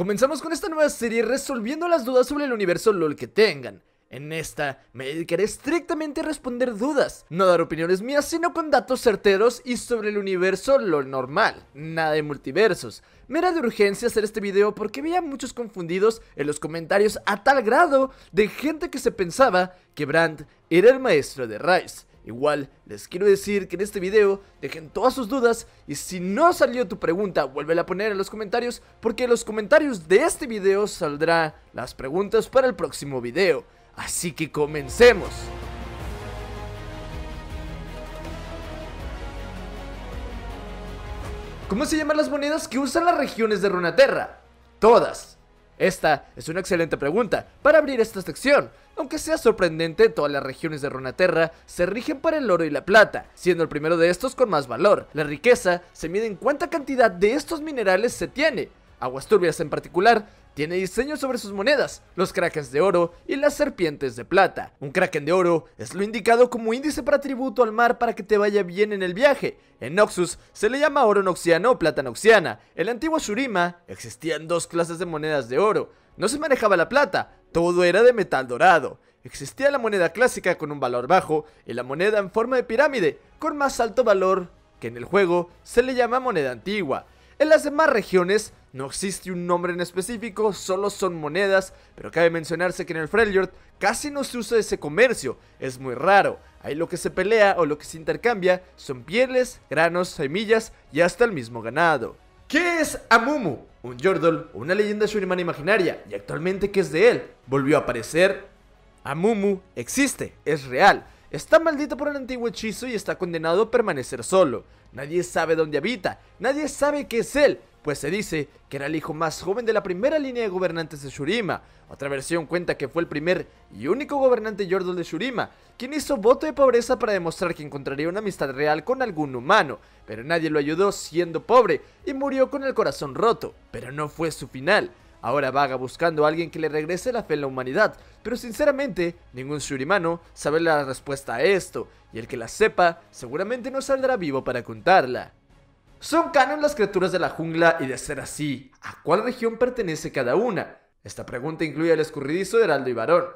Comenzamos con esta nueva serie resolviendo las dudas sobre el universo LOL que tengan. En esta, me dedicaré estrictamente a responder dudas, no dar opiniones mías, sino con datos certeros y sobre el universo LOL normal, nada de multiversos. Me era de urgencia hacer este video porque veía muchos confundidos en los comentarios a tal grado de gente que se pensaba que Brandt era el maestro de Rice. Igual, les quiero decir que en este video dejen todas sus dudas y si no salió tu pregunta, vuélvela a poner en los comentarios porque en los comentarios de este video saldrá las preguntas para el próximo video. Así que comencemos. ¿Cómo se llaman las monedas que usan las regiones de Runaterra? Todas. Esta es una excelente pregunta para abrir esta sección. Aunque sea sorprendente, todas las regiones de Ronaterra se rigen por el oro y la plata, siendo el primero de estos con más valor. La riqueza se mide en cuánta cantidad de estos minerales se tiene. Aguas Turbias en particular tiene diseños sobre sus monedas, los krakens de oro y las serpientes de plata. Un kraken de oro es lo indicado como índice para tributo al mar para que te vaya bien en el viaje. En Noxus se le llama oro noxiano o plata noxiana. En la antigua Shurima existían dos clases de monedas de oro. No se manejaba la plata, todo era de metal dorado. Existía la moneda clásica con un valor bajo y la moneda en forma de pirámide con más alto valor que en el juego se le llama moneda antigua. En las demás regiones no existe un nombre en específico, solo son monedas, pero cabe mencionarse que en el Freljord casi no se usa ese comercio, es muy raro. Ahí lo que se pelea o lo que se intercambia son pieles, granos, semillas y hasta el mismo ganado. ¿Qué es Amumu? Un Jordol, una leyenda Shurimana imaginaria, y actualmente ¿qué es de él? ¿Volvió a aparecer? Amumu existe, es real. Está maldito por el antiguo hechizo y está condenado a permanecer solo. Nadie sabe dónde habita, nadie sabe qué es él, pues se dice que era el hijo más joven de la primera línea de gobernantes de Shurima. Otra versión cuenta que fue el primer y único gobernante Yordle de Shurima, quien hizo voto de pobreza para demostrar que encontraría una amistad real con algún humano, pero nadie lo ayudó siendo pobre y murió con el corazón roto, pero no fue su final. Ahora vaga buscando a alguien que le regrese la fe en la humanidad, pero sinceramente, ningún shurimano sabe la respuesta a esto, y el que la sepa seguramente no saldrá vivo para contarla. ¿Son canon las criaturas de la jungla y de ser así, a cuál región pertenece cada una? Esta pregunta incluye al escurridizo Heraldo y Varón.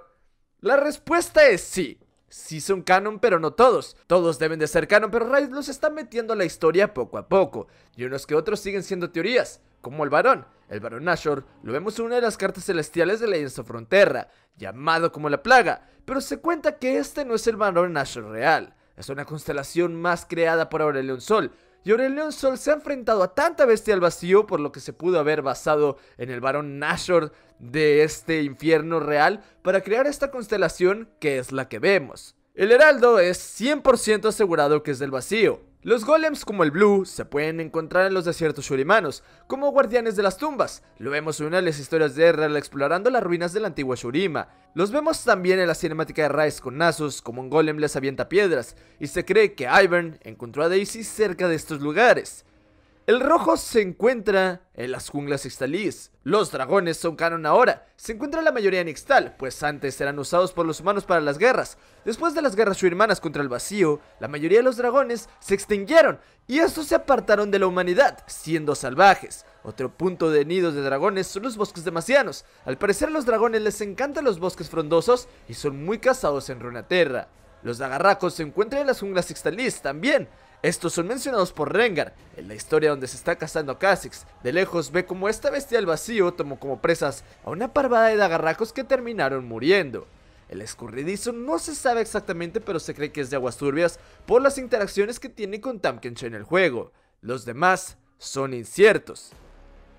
La respuesta es sí. Sí son canon, pero no todos. Todos deben de ser canon, pero Raid los está metiendo a la historia poco a poco. Y unos que otros siguen siendo teorías, como el varón. El varón Nashor lo vemos en una de las cartas celestiales de la of Frontera, llamado como la plaga, pero se cuenta que este no es el varón Nashor real. Es una constelación más creada por Aurelion Sol, y Aurelion Sol se ha enfrentado a tanta bestia al vacío por lo que se pudo haber basado en el varón Nashor de este infierno real para crear esta constelación que es la que vemos. El heraldo es 100% asegurado que es del vacío, los golems como el Blue se pueden encontrar en los desiertos shurimanos, como guardianes de las tumbas. Lo vemos en una de las historias de Erral explorando las ruinas de la antigua Shurima. Los vemos también en la cinemática de Rise con Nasus, como un golem les avienta piedras, y se cree que Ivern encontró a Daisy cerca de estos lugares. El rojo se encuentra en las junglas Xtalis. Los dragones son canon ahora. Se encuentra la mayoría en Ixtal, pues antes eran usados por los humanos para las guerras. Después de las guerras suirmanas contra el vacío, la mayoría de los dragones se extinguieron y estos se apartaron de la humanidad, siendo salvajes. Otro punto de nidos de dragones son los bosques demasianos. Al parecer a los dragones les encantan los bosques frondosos y son muy cazados en Runaterra. Los dagarracos se encuentran en las junglas Ixtalis también. Estos son mencionados por Rengar. En la historia donde se está cazando a Kha'Zix, de lejos ve como esta bestia al vacío tomó como presas a una parvada de dagarracos que terminaron muriendo. El escurridizo no se sabe exactamente pero se cree que es de aguas turbias por las interacciones que tiene con tanken en el juego. Los demás son inciertos.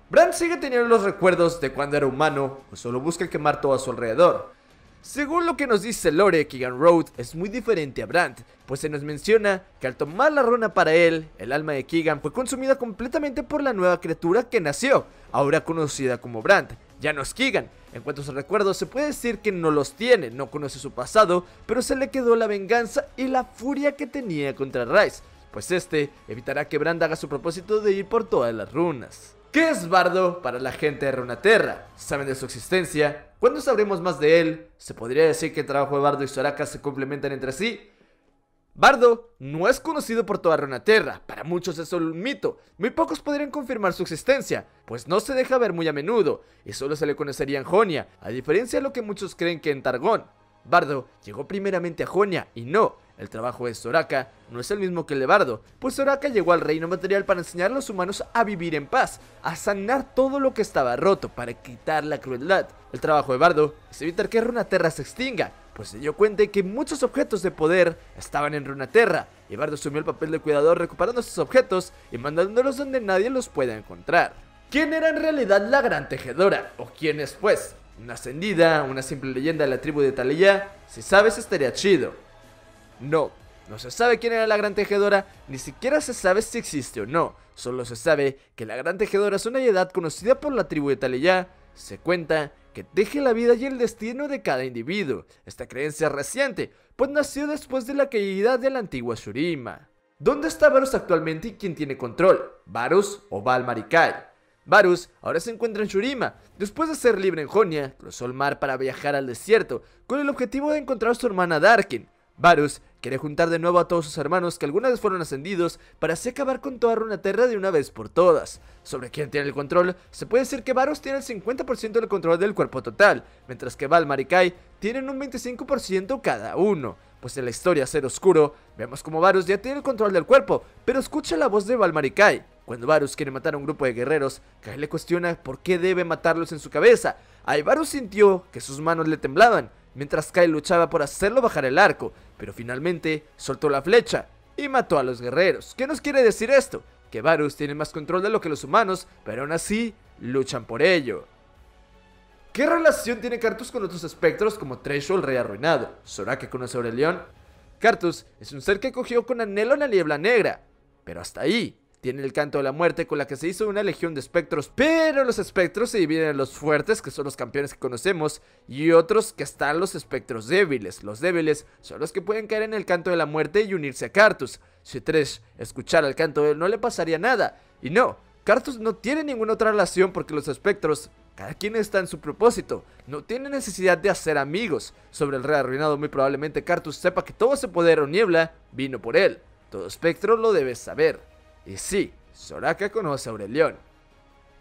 brand sigue teniendo los recuerdos de cuando era humano o solo busca quemar todo a su alrededor. Según lo que nos dice Lore, Keegan Road es muy diferente a Brandt, pues se nos menciona que al tomar la runa para él, el alma de Keegan fue consumida completamente por la nueva criatura que nació, ahora conocida como Brandt. Ya no es Keegan, en cuanto a sus recuerdos se puede decir que no los tiene, no conoce su pasado, pero se le quedó la venganza y la furia que tenía contra Rice, pues este evitará que Brand haga su propósito de ir por todas las runas. ¿Qué es Bardo para la gente de Runaterra? Saben de su existencia, cuando sabremos más de él, se podría decir que el trabajo de Bardo y Soraka se complementan entre sí. Bardo no es conocido por toda Runaterra, para muchos es solo un mito, muy pocos podrían confirmar su existencia, pues no se deja ver muy a menudo, y solo se le conocería en Jonia, a diferencia de lo que muchos creen que en Targón. Bardo llegó primeramente a Jonia y no, el trabajo de Soraka no es el mismo que el de Bardo, pues Soraka llegó al reino material para enseñar a los humanos a vivir en paz, a sanar todo lo que estaba roto, para quitar la crueldad. El trabajo de Bardo es evitar que Runaterra se extinga, pues se dio cuenta de que muchos objetos de poder estaban en Runaterra, y Bardo asumió el papel de cuidador recuperando estos objetos y mandándolos donde nadie los pueda encontrar. ¿Quién era en realidad la gran tejedora? ¿O quién es pues? Una ascendida, una simple leyenda de la tribu de Taleya, si sabes estaría chido. No, no se sabe quién era la gran tejedora, ni siquiera se sabe si existe o no. Solo se sabe que la gran tejedora es una edad conocida por la tribu de Taleya. Se cuenta que teje la vida y el destino de cada individuo. Esta creencia es reciente, pues nació después de la caída de la antigua Shurima. ¿Dónde está Varus actualmente y quién tiene control? ¿Varus o Valmarikai? Varus ahora se encuentra en Shurima. Después de ser libre en Jonia, cruzó el mar para viajar al desierto, con el objetivo de encontrar a su hermana Darkin. Varus quiere juntar de nuevo a todos sus hermanos que alguna vez fueron ascendidos para así acabar con toda Runaterra de una vez por todas. Sobre quién tiene el control, se puede decir que Varus tiene el 50% del control del cuerpo total, mientras que Valmar y Kai tienen un 25% cada uno. Pues en la historia Ser Oscuro, vemos como Varus ya tiene el control del cuerpo, pero escucha la voz de Valmar y cuando Varus quiere matar a un grupo de guerreros, Kyle le cuestiona por qué debe matarlos en su cabeza. Varus sintió que sus manos le temblaban, mientras Kai luchaba por hacerlo bajar el arco, pero finalmente soltó la flecha y mató a los guerreros. ¿Qué nos quiere decir esto? Que Varus tiene más control de lo que los humanos, pero aún así luchan por ello. ¿Qué relación tiene Cartus con otros espectros como Tresho el Rey Arruinado, que conoce a León? Cartus es un ser que cogió con anhelo la niebla negra, pero hasta ahí. Tiene el canto de la muerte con la que se hizo una legión de espectros, pero los espectros se dividen en los fuertes, que son los campeones que conocemos, y otros que están los espectros débiles. Los débiles son los que pueden caer en el canto de la muerte y unirse a Cartus. Si Tres escuchara el canto de él no le pasaría nada. Y no, Cartus no tiene ninguna otra relación porque los espectros cada quien está en su propósito, no tiene necesidad de hacer amigos. Sobre el rey arruinado muy probablemente Cartus sepa que todo ese poder o niebla vino por él. Todo espectro lo debe saber. Y sí, Soraka conoce a Aurelion.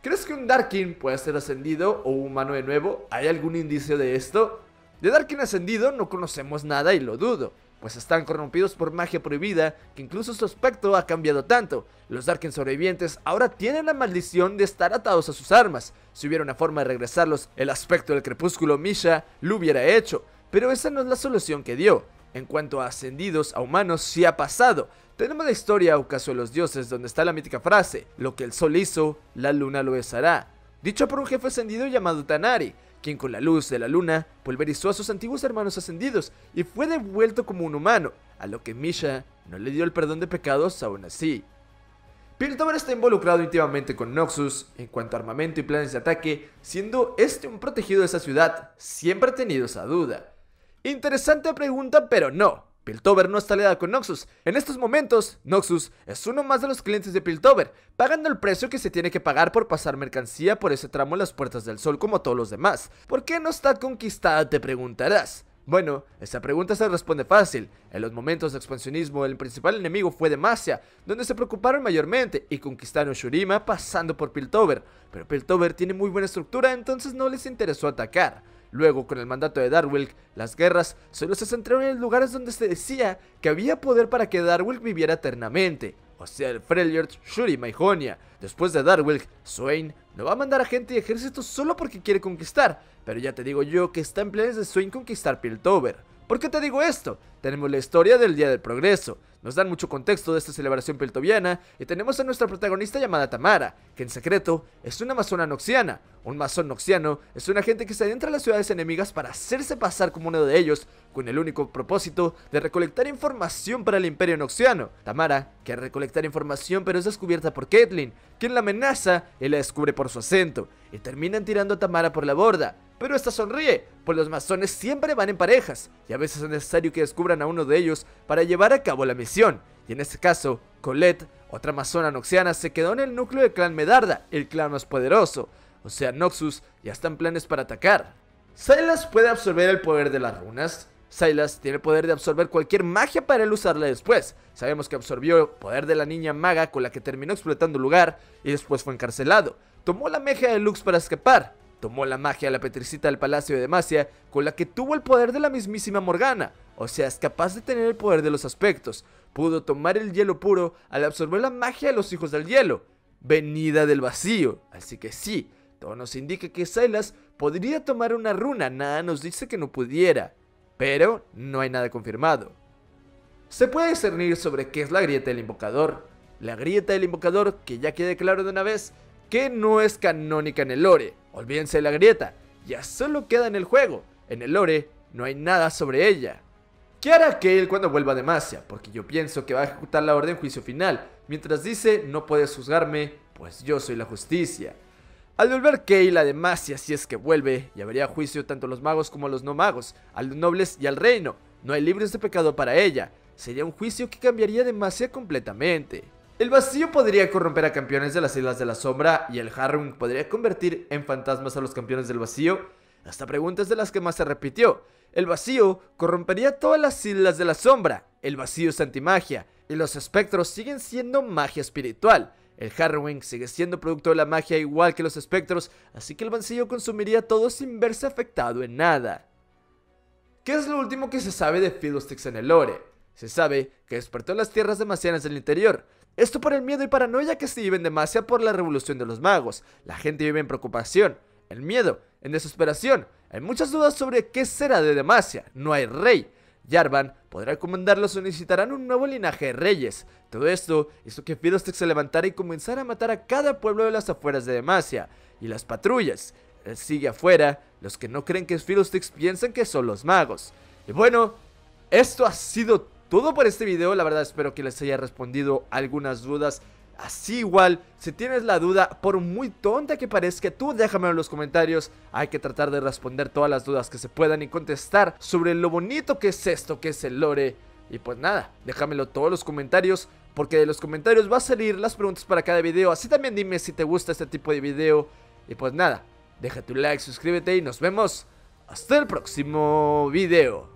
¿Crees que un Darkin puede ser ascendido o humano de nuevo? ¿Hay algún indicio de esto? De Darkin ascendido no conocemos nada y lo dudo, pues están corrompidos por magia prohibida que incluso su aspecto ha cambiado tanto. Los Darkin sobrevivientes ahora tienen la maldición de estar atados a sus armas. Si hubiera una forma de regresarlos, el aspecto del crepúsculo Misha lo hubiera hecho, pero esa no es la solución que dio. En cuanto a ascendidos a humanos, sí ha pasado, tenemos la historia caso de los Dioses, donde está la mítica frase, lo que el sol hizo, la luna lo hará. dicho por un jefe ascendido llamado Tanari, quien con la luz de la luna pulverizó a sus antiguos hermanos ascendidos y fue devuelto como un humano, a lo que Misha no le dio el perdón de pecados aún así. Piltover está involucrado íntimamente con Noxus en cuanto a armamento y planes de ataque, siendo este un protegido de esa ciudad, siempre ha tenido esa duda. Interesante pregunta, pero no, Piltover no está aliado con Noxus. En estos momentos, Noxus es uno más de los clientes de Piltover, pagando el precio que se tiene que pagar por pasar mercancía por ese tramo en las Puertas del Sol como todos los demás. ¿Por qué no está conquistada? Te preguntarás. Bueno, esa pregunta se responde fácil. En los momentos de expansionismo, el principal enemigo fue Demacia, donde se preocuparon mayormente y conquistaron Shurima pasando por Piltover. Pero Piltover tiene muy buena estructura, entonces no les interesó atacar. Luego, con el mandato de Darwilk, las guerras solo se centraron en lugares donde se decía que había poder para que Darwilk viviera eternamente, o sea, el Freljord, Shuri Maihonia. Después de Darwilk, Swain no va a mandar a gente y ejército solo porque quiere conquistar, pero ya te digo yo que está en planes de Swain conquistar Piltover. ¿Por qué te digo esto? Tenemos la historia del Día del Progreso, nos dan mucho contexto de esta celebración peltoviana y tenemos a nuestra protagonista llamada Tamara, que en secreto es una masona noxiana. Un masón noxiano es un agente que se adentra a las ciudades enemigas para hacerse pasar como uno de ellos, con el único propósito de recolectar información para el imperio noxiano. Tamara quiere recolectar información pero es descubierta por Caitlyn, quien la amenaza y la descubre por su acento, y terminan tirando a Tamara por la borda pero esta sonríe, pues los masones siempre van en parejas, y a veces es necesario que descubran a uno de ellos para llevar a cabo la misión. Y en este caso, Colette, otra masona noxiana, se quedó en el núcleo del clan Medarda, el clan más poderoso. O sea, Noxus ya está en planes para atacar. Silas puede absorber el poder de las runas. Silas tiene el poder de absorber cualquier magia para él usarla después. Sabemos que absorbió el poder de la niña maga con la que terminó explotando el lugar y después fue encarcelado. Tomó la meja de Lux para escapar, Tomó la magia de la petricita del Palacio de Demacia, con la que tuvo el poder de la mismísima Morgana, o sea, es capaz de tener el poder de los aspectos. Pudo tomar el hielo puro al absorber la magia de los hijos del hielo, venida del vacío. Así que sí, todo nos indica que Silas podría tomar una runa, nada nos dice que no pudiera. Pero no hay nada confirmado. Se puede discernir sobre qué es la grieta del invocador. La grieta del invocador, que ya quede claro de una vez, que no es canónica en el lore. Olvídense de la grieta, ya solo queda en el juego. En el lore no hay nada sobre ella. ¿Qué hará Kale cuando vuelva a Demacia? Porque yo pienso que va a ejecutar la orden juicio final, mientras dice no puedes juzgarme, pues yo soy la justicia. Al volver Kale a Demacia, si es que vuelve, y habría juicio tanto a los magos como a los no magos, a los nobles y al reino. No hay libros de pecado para ella. Sería un juicio que cambiaría Demacia completamente. El vacío podría corromper a campeones de las Islas de la Sombra y el Harrowing podría convertir en fantasmas a los campeones del vacío. Hasta preguntas de las que más se repitió. El vacío corrompería todas las Islas de la Sombra. El vacío es antimagia. Y los espectros siguen siendo magia espiritual. El Harrowing sigue siendo producto de la magia igual que los espectros, así que el vacío consumiría todo sin verse afectado en nada. ¿Qué es lo último que se sabe de Fiddlesticks en el lore? Se sabe que despertó las tierras demasianas del interior, esto por el miedo y paranoia que se viven Demacia por la revolución de los magos. La gente vive en preocupación, en miedo, en desesperación. Hay muchas dudas sobre qué será de Demacia. No hay rey. Jarvan podrá comandarlos necesitarán un nuevo linaje de reyes. Todo esto hizo que Fiddlesticks se levantara y comenzara a matar a cada pueblo de las afueras de Demacia y las patrullas. Él sigue afuera, los que no creen que es Fiddlesticks piensan que son los magos. Y bueno, esto ha sido todo todo por este video, la verdad espero que les haya respondido algunas dudas. Así igual, si tienes la duda, por muy tonta que parezca, tú déjamelo en los comentarios. Hay que tratar de responder todas las dudas que se puedan y contestar sobre lo bonito que es esto, que es el lore. Y pues nada, déjamelo todos los comentarios, porque de los comentarios va a salir las preguntas para cada video. Así también dime si te gusta este tipo de video. Y pues nada, deja tu like, suscríbete y nos vemos hasta el próximo video.